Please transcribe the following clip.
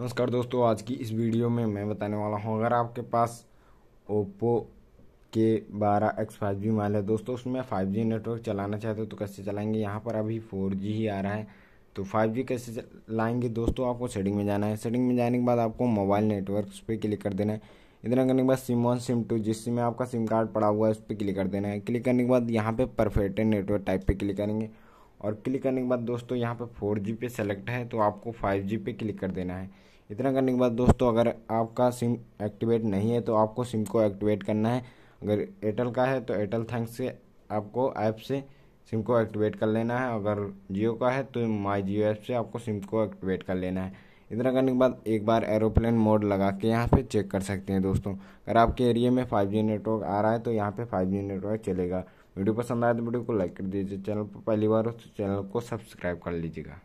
नमस्कार दोस्तों आज की इस वीडियो में मैं बताने वाला हूँ अगर आपके पास ओप्पो के बारह एक्स फाइव जी मोबाइल है दोस्तों उसमें फाइव जी नेटवर्क चलाना चाहते हो तो कैसे चलाएंगे यहाँ पर अभी फोर जी ही आ रहा है तो फाइव जी कैसे चलाएंगे दोस्तों आपको सेटिंग में जाना है सेटिंग में जाने के बाद आपको मोबाइल नेटवर्क पर क्लिक कर देना है इतना करने के बाद सिम वन सिम टू जिस सिम में आपका सिम कार्ड पड़ा हुआ है उस पर क्लिक कर देना है क्लिक करने के बाद यहाँ पर परफेक्ट नेटवर्क टाइप पर क्लिक करेंगे और क्लिक करने के बाद दोस्तों यहाँ पे फोर जी पे सेलेक्ट है तो आपको फाइव जी पे क्लिक कर देना है इतना करने के बाद दोस्तों अगर आपका सिम एक्टिवेट नहीं है तो आपको सिम को एक्टिवेट करना है अगर एयरटेल का है तो एयरटेल थैंक्स से आपको ऐप से सिम को एक्टिवेट कर लेना है अगर जियो का है तो माई जियो ऐप से आपको सिम को एक्टिवेट कर लेना है इतना करने के बाद एक बार एरोप्लेन मोड लगा के यहाँ पे चेक कर सकते हैं दोस्तों अगर आपके एरिया में फाइव जी नेटवर्क आ रहा है तो यहाँ पे फाइव जी नेटवर्क चलेगा वीडियो पसंद आए तो वीडियो को लाइक कर दीजिए चैनल पर पहली बार हो तो चैनल को सब्सक्राइब कर लीजिएगा